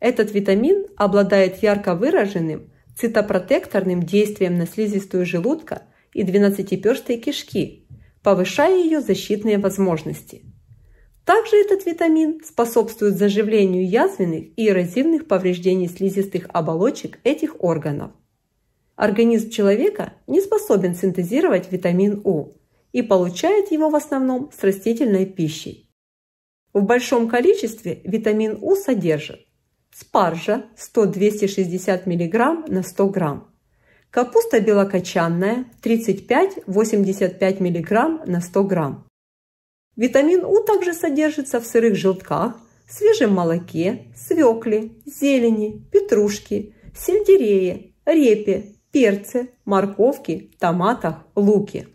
Этот витамин обладает ярко выраженным цитопротекторным действием на слизистую желудка и двенадцатиперстые кишки, повышая ее защитные возможности. Также этот витамин способствует заживлению язвенных и эрозивных повреждений слизистых оболочек этих органов. Организм человека не способен синтезировать витамин У и получает его в основном с растительной пищей. В большом количестве витамин У содержит спаржа 100-260 мг на 100 г, капуста белокочанная 35-85 мг на 100 г. Витамин У также содержится в сырых желтках, свежем молоке, свекле, зелени, петрушке, сельдерее, репе, перце, морковке, томатах, луке.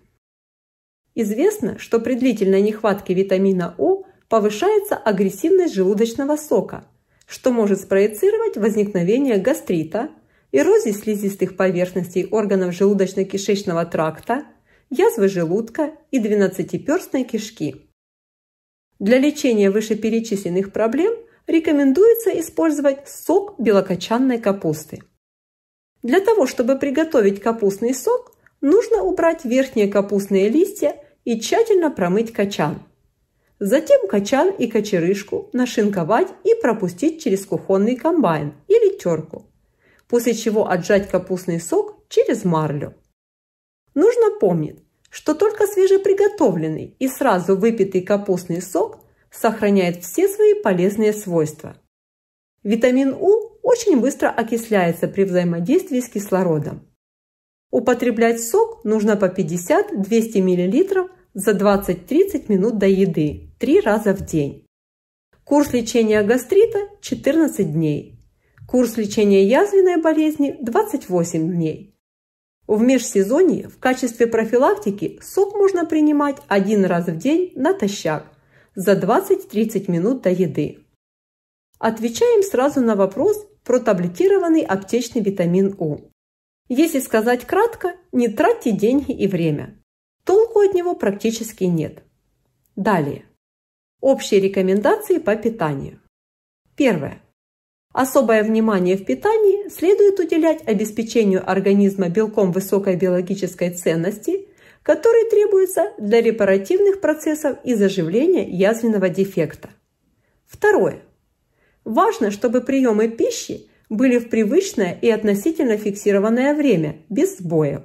Известно, что при длительной нехватке витамина У повышается агрессивность желудочного сока – что может спроецировать возникновение гастрита, эрозии слизистых поверхностей органов желудочно-кишечного тракта, язвы желудка и двенадцатиперстной кишки. Для лечения вышеперечисленных проблем рекомендуется использовать сок белокочанной капусты. Для того, чтобы приготовить капустный сок, нужно убрать верхние капустные листья и тщательно промыть качан – Затем качан и кочерышку нашинковать и пропустить через кухонный комбайн или терку, после чего отжать капустный сок через марлю. Нужно помнить, что только свежеприготовленный и сразу выпитый капустный сок сохраняет все свои полезные свойства. Витамин У очень быстро окисляется при взаимодействии с кислородом. Употреблять сок нужно по 50-200 мл за 20-30 минут до еды 3 раза в день. Курс лечения гастрита 14 дней. Курс лечения язвенной болезни 28 дней. В межсезонье в качестве профилактики сок можно принимать один раз в день натощак за 20-30 минут до еды. Отвечаем сразу на вопрос про таблетированный аптечный витамин У. Если сказать кратко, не тратьте деньги и время. Толку от него практически нет. Далее. Общие рекомендации по питанию. Первое. Особое внимание в питании следует уделять обеспечению организма белком высокой биологической ценности, который требуется для репаративных процессов и заживления язвенного дефекта. Второе. Важно, чтобы приемы пищи были в привычное и относительно фиксированное время, без сбоев.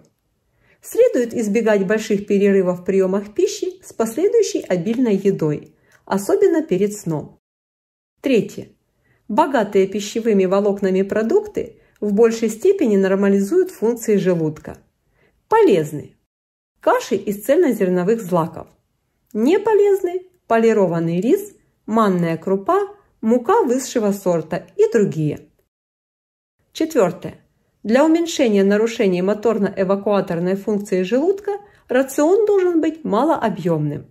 Следует избегать больших перерывов в приемах пищи с последующей обильной едой, особенно перед сном. Третье. Богатые пищевыми волокнами продукты в большей степени нормализуют функции желудка. Полезны. Каши из цельнозерновых злаков. Не полезны полированный рис, манная крупа, мука высшего сорта и другие. Четвертое. Для уменьшения нарушений моторно-эвакуаторной функции желудка рацион должен быть малообъемным.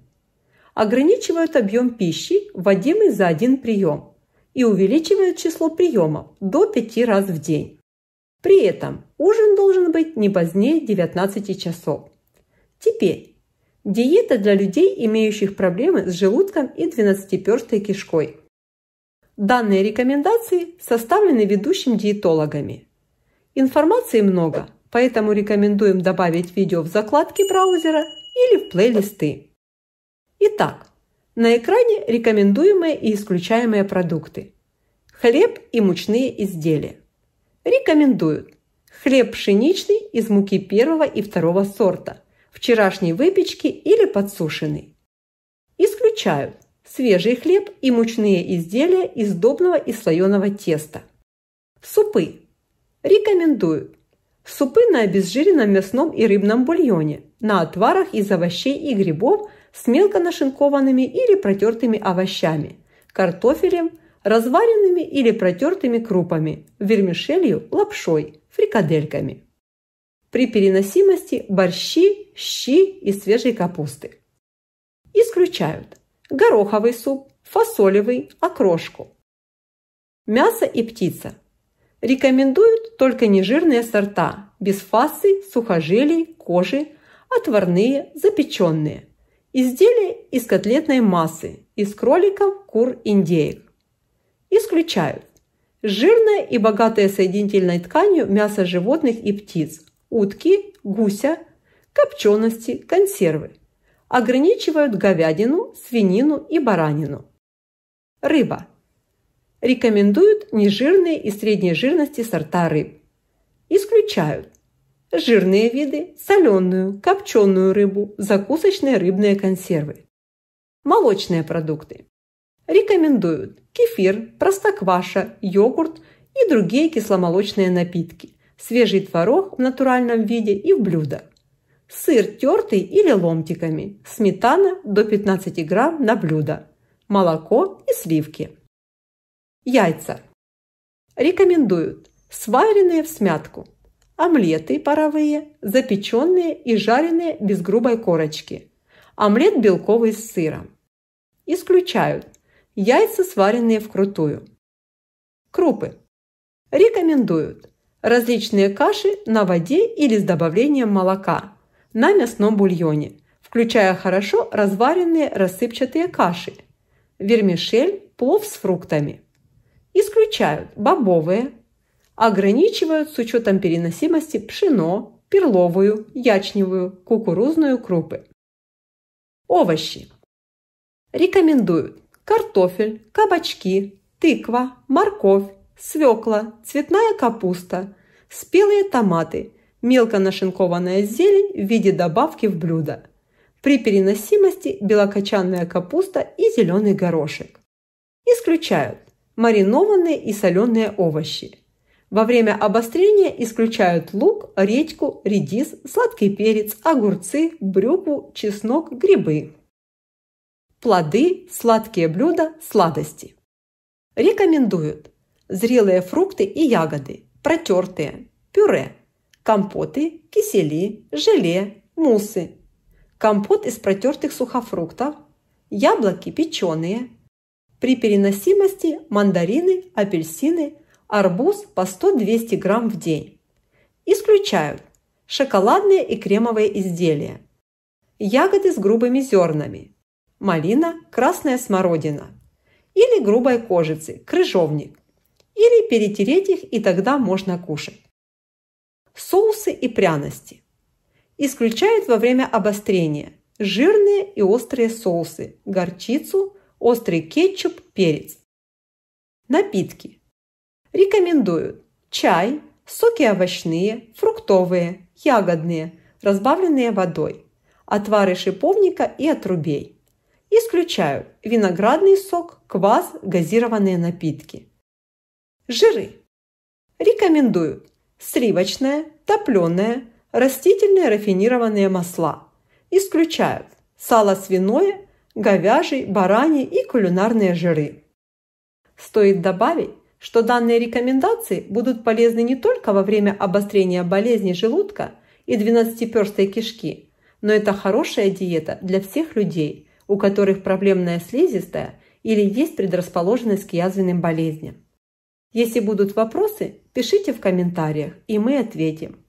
Ограничивают объем пищи, вводимый за один прием, и увеличивают число приемов до 5 раз в день. При этом ужин должен быть не позднее 19 часов. Теперь диета для людей, имеющих проблемы с желудком и двенадцатиперстой кишкой. Данные рекомендации составлены ведущими диетологами Информации много, поэтому рекомендуем добавить видео в закладки браузера или в плейлисты. Итак, на экране рекомендуемые и исключаемые продукты. Хлеб и мучные изделия. Рекомендуют хлеб пшеничный из муки первого и второго сорта, вчерашней выпечки или подсушенный. Исключают свежий хлеб и мучные изделия из добного и слоеного теста. Супы Рекомендую. Супы на обезжиренном мясном и рыбном бульоне, на отварах из овощей и грибов с мелко нашинкованными или протертыми овощами, картофелем, разваренными или протертыми крупами, вермишелью, лапшой, фрикадельками. При переносимости борщи, щи и свежей капусты. Исключают гороховый суп, фасолевый, окрошку. Мясо и птица. Рекомендуют только нежирные сорта, без фасций, сухожилий, кожи, отварные, запеченные. Изделия из котлетной массы, из кроликов, кур, индеек. Исключают жирное и богатое соединительной тканью мясо животных и птиц, утки, гуся, копчености, консервы. Ограничивают говядину, свинину и баранину. Рыба – Рекомендуют нежирные и средней жирности сорта рыб. Исключают жирные виды, соленую, копченую рыбу, закусочные рыбные консервы. Молочные продукты. Рекомендуют кефир, простокваша, йогурт и другие кисломолочные напитки, свежий творог в натуральном виде и в блюдах, сыр тертый или ломтиками, сметана до 15 грамм на блюдо, молоко и сливки. Яйца. Рекомендуют сваренные в смятку, омлеты паровые, запеченные и жареные без грубой корочки, омлет белковый с сыром. Исключают яйца, сваренные вкрутую. Крупы. Рекомендуют различные каши на воде или с добавлением молока на мясном бульоне, включая хорошо разваренные рассыпчатые каши, вермишель, плов с фруктами – исключают бобовые, ограничивают с учетом переносимости пшено, перловую, ячневую, кукурузную крупы. Овощи. Рекомендуют картофель, кабачки, тыква, морковь, свекла, цветная капуста, спелые томаты, мелко нашинкованная зелень в виде добавки в блюдо. При переносимости белокочанная капуста и зеленый горошек. Исключают маринованные и соленые овощи. Во время обострения исключают лук, редьку, редис, сладкий перец, огурцы, брюкву, чеснок, грибы. Плоды, сладкие блюда, сладости. Рекомендуют зрелые фрукты и ягоды, протертые, пюре, компоты, кисели, желе, мусы, компот из протертых сухофруктов, яблоки печеные, при переносимости мандарины, апельсины, арбуз по 100-200 грамм в день. Исключают шоколадные и кремовые изделия, ягоды с грубыми зернами, малина, красная смородина или грубой кожицы, крыжовник, или перетереть их, и тогда можно кушать. Соусы и пряности. Исключают во время обострения жирные и острые соусы, горчицу, острый кетчуп, перец. Напитки. Рекомендуют чай, соки овощные, фруктовые, ягодные, разбавленные водой, отвары шиповника и отрубей. Исключают виноградный сок, квас, газированные напитки. Жиры. Рекомендуют сливочное, топленое, растительные рафинированные масла. Исключают сало свиное говяжий, бараний и кулинарные жиры. Стоит добавить, что данные рекомендации будут полезны не только во время обострения болезни желудка и двенадцатиперстой кишки, но это хорошая диета для всех людей, у которых проблемная слизистая или есть предрасположенность к язвенным болезням. Если будут вопросы, пишите в комментариях, и мы ответим.